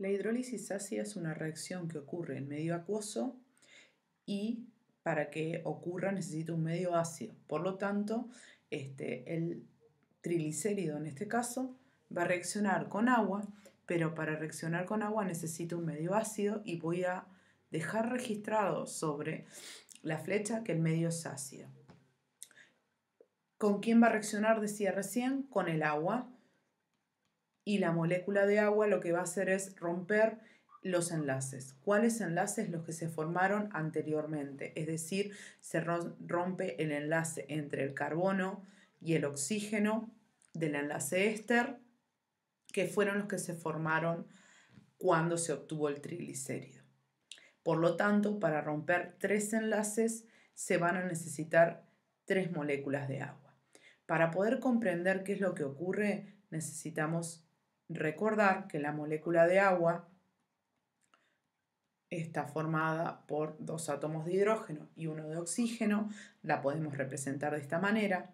La hidrólisis ácida es una reacción que ocurre en medio acuoso y para que ocurra necesita un medio ácido. Por lo tanto, este, el triglicérido en este caso va a reaccionar con agua, pero para reaccionar con agua necesita un medio ácido y voy a dejar registrado sobre la flecha que el medio es ácido. ¿Con quién va a reaccionar? Decía recién, con el agua y la molécula de agua lo que va a hacer es romper los enlaces. ¿Cuáles enlaces? Los que se formaron anteriormente. Es decir, se rompe el enlace entre el carbono y el oxígeno del enlace éster, que fueron los que se formaron cuando se obtuvo el triglicérido. Por lo tanto, para romper tres enlaces se van a necesitar tres moléculas de agua. Para poder comprender qué es lo que ocurre, necesitamos recordar que la molécula de agua está formada por dos átomos de hidrógeno y uno de oxígeno, la podemos representar de esta manera,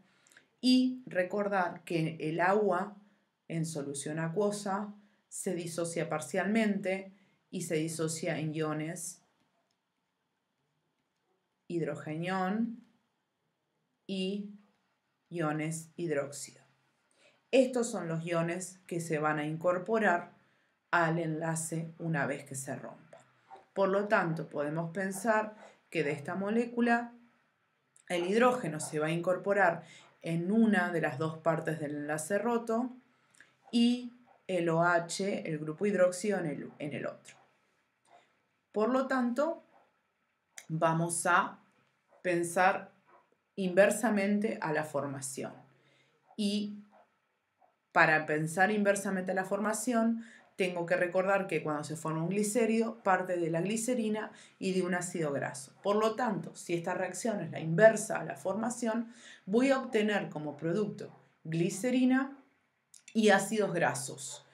y recordar que el agua en solución acuosa se disocia parcialmente y se disocia en iones hidrogenión y iones hidróxido. Estos son los iones que se van a incorporar al enlace una vez que se rompa. Por lo tanto, podemos pensar que de esta molécula el hidrógeno se va a incorporar en una de las dos partes del enlace roto y el OH, el grupo hidróxido, en el, otro. Por lo tanto, vamos a pensar inversamente a la formación y para pensar inversamente la formación, tengo que recordar que cuando se forma un glicerio, parte de la glicerina y de un ácido graso. Por lo tanto, si esta reacción es la inversa a la formación, voy a obtener como producto glicerina y ácidos grasos.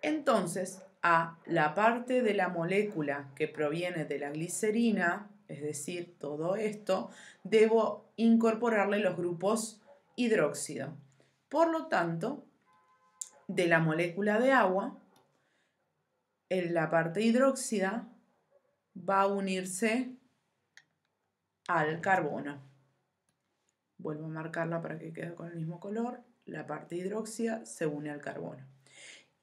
Entonces, a la parte de la molécula que proviene de la glicerina, es decir, todo esto, debo incorporarle los grupos hidróxido. Por lo tanto, de la molécula de agua, en la parte hidróxida, va a unirse al carbono. Vuelvo a marcarla para que quede con el mismo color. La parte hidróxida se une al carbono.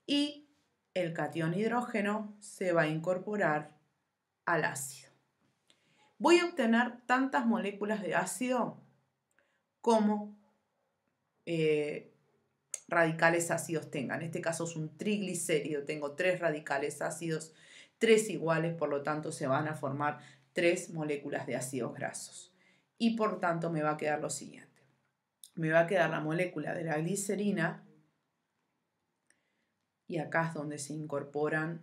Y el catión hidrógeno se va a incorporar al ácido. Voy a obtener tantas moléculas de ácido como eh, radicales ácidos tengan. En este caso es un triglicérido, tengo tres radicales ácidos, tres iguales, por lo tanto se van a formar tres moléculas de ácidos grasos. Y por tanto me va a quedar lo siguiente. Me va a quedar la molécula de la glicerina y acá es donde se incorporan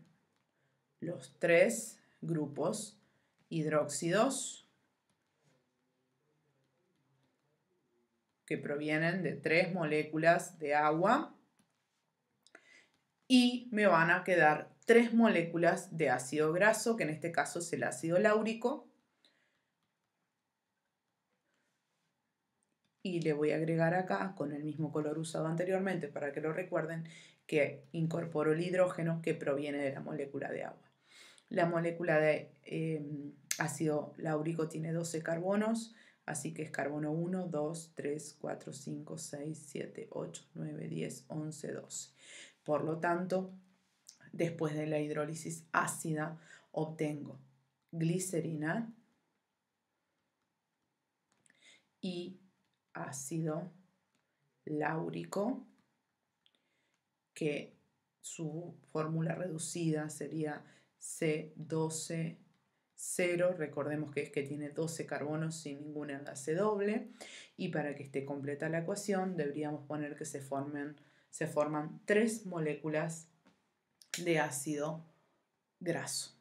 los tres grupos hidróxidos que provienen de tres moléculas de agua y me van a quedar tres moléculas de ácido graso, que en este caso es el ácido láurico. Y le voy a agregar acá, con el mismo color usado anteriormente, para que lo recuerden, que incorporo el hidrógeno que proviene de la molécula de agua. La molécula de eh, ácido láurico tiene 12 carbonos, Así que es carbono 1, 2, 3, 4, 5, 6, 7, 8, 9, 10, 11, 12. Por lo tanto, después de la hidrólisis ácida, obtengo glicerina y ácido láurico, que su fórmula reducida sería C12 cero, recordemos que es que tiene 12 carbonos sin ningún enlace doble, y para que esté completa la ecuación deberíamos poner que se, formen, se forman tres moléculas de ácido graso.